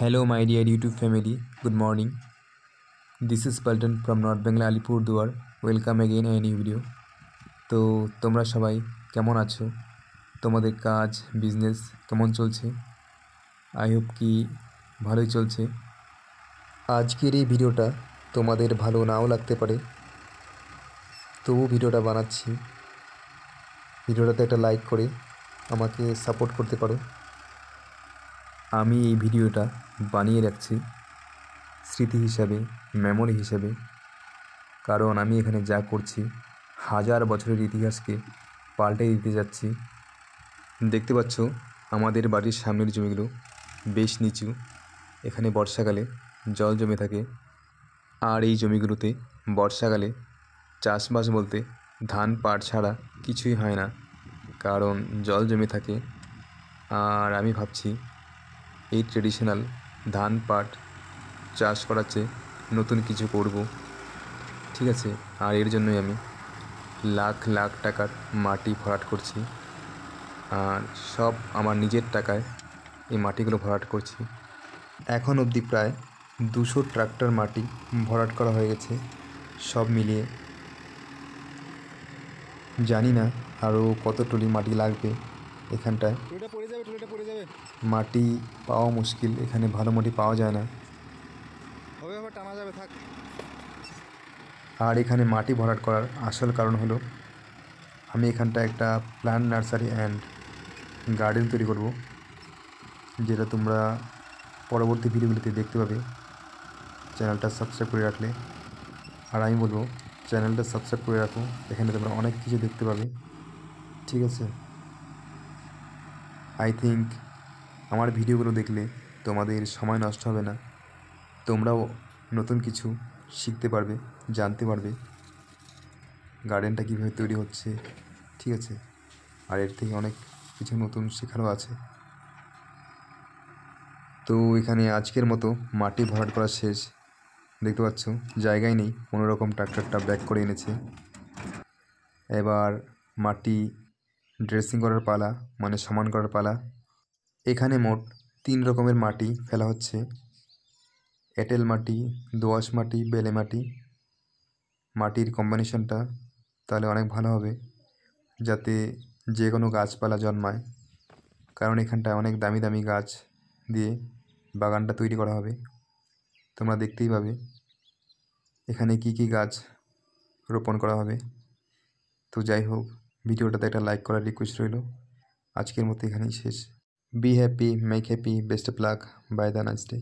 Hello my dear YouTube family, good morning. This is Palton from North Bengal Alipur Duar. Welcome again a new video. তো তোমরা সবাই কেমন আছো তোমাদের কাজ বিজনেস কেমন চলছে আই হোপ কি ভালোই চলছে আজকের এই ভিডিওটা তোমাদের ভালো নাও লাগতে পারে তবু ভিডিওটা বানাচ্ছি ভিডিওটাতে একটা লাইক করে আমাকে সাপোর্ট করতে পারো আমি এই ভিডিওটা বানিয়ে রাখছি স্মৃতি হিসাবে মেমোরি হিসাবে কারণ আমি এখানে যা করছি হাজার বছরের ইতিহাসকে পাল্টে দিতে যাচ্ছি দেখতে পাচ্ছ আমাদের বাড়ির সামনের জমিগুলো বেশ নিচু এখানে বর্ষাকালে জল জমে থাকে আর এই জমিগুলোতে বর্ষাকালে চাষবাস বলতে ধান পাট ছাড়া কিছুই হয় না কারণ জল জমে থাকে আর আমি ভাবছি এই ট্রেডিশনাল ধান পাট চাষ করাচ্ছে নতুন কিছু করব ঠিক আছে আর এর জন্যই আমি লাখ লাখ টাকার মাটি ভরাট করছি আর সব আমার নিজের টাকায় এই মাটিগুলো ভরাট করছি এখন অবধি প্রায় দুশো ট্রাক্টর মাটি ভরাট করা হয়ে গেছে সব মিলিয়ে জানি না আরও কত টলি মাটি লাগবে এখানটায় মাটি পাওয়া মুশকিল এখানে ভালো মাটি পাওয়া যায় না আর এখানে মাটি ভরাট করার আসল কারণ হলো আমি এখানটা একটা প্ল্যান্ট নার্সারি অ্যান্ড গার্ডেন তৈরি করব যেটা তোমরা পরবর্তী ভিডিওগুলিতে দেখতে পাবে চ্যানেলটা সাবস্ক্রাইব করে রাখলে আর আমি বলবো চ্যানেলটা সাবস্ক্রাইব করে রাখো এখানে তোমরা অনেক কিছু দেখতে পাবে ঠিক আছে আই থিঙ্ক আমার ভিডিওগুলো দেখলে তোমাদের সময় নষ্ট হবে না তোমরাও নতুন কিছু শিখতে পারবে জানতে পারবে গার্ডেনটা কীভাবে তৈরি হচ্ছে ঠিক আছে আর এর থেকে অনেক কিছু নতুন শেখারও আছে তো এখানে আজকের মতো মাটি ভরাট করা শেষ দেখতে পাচ্ছ জায়গায় নেই কোনোরকম ট্রাক্টরটা ব্যাক করে এনেছে এবার মাটি ড্রেসিং করার পালা মানে সমান করার পালা এখানে মোট তিন রকমের মাটি ফেলা হচ্ছে এঁটেল মাটি দোআঁশ মাটি বেলে মাটি মাটির কম্বিনেশনটা তাহলে অনেক ভালো হবে যাতে যে কোনো গাছপালা জন্মায় কারণ এখানটায় অনেক দামি দামি গাছ দিয়ে বাগানটা তৈরি করা হবে তোমরা দেখতেই পাবে এখানে কি কি গাছ রোপণ করা হবে তো যাই হোক ভিডিওটাতে একটা লাইক করার রিকোয়েস্ট রইল আজকের মতো এখানেই শেষ be happy make happy best of luck bye the nice day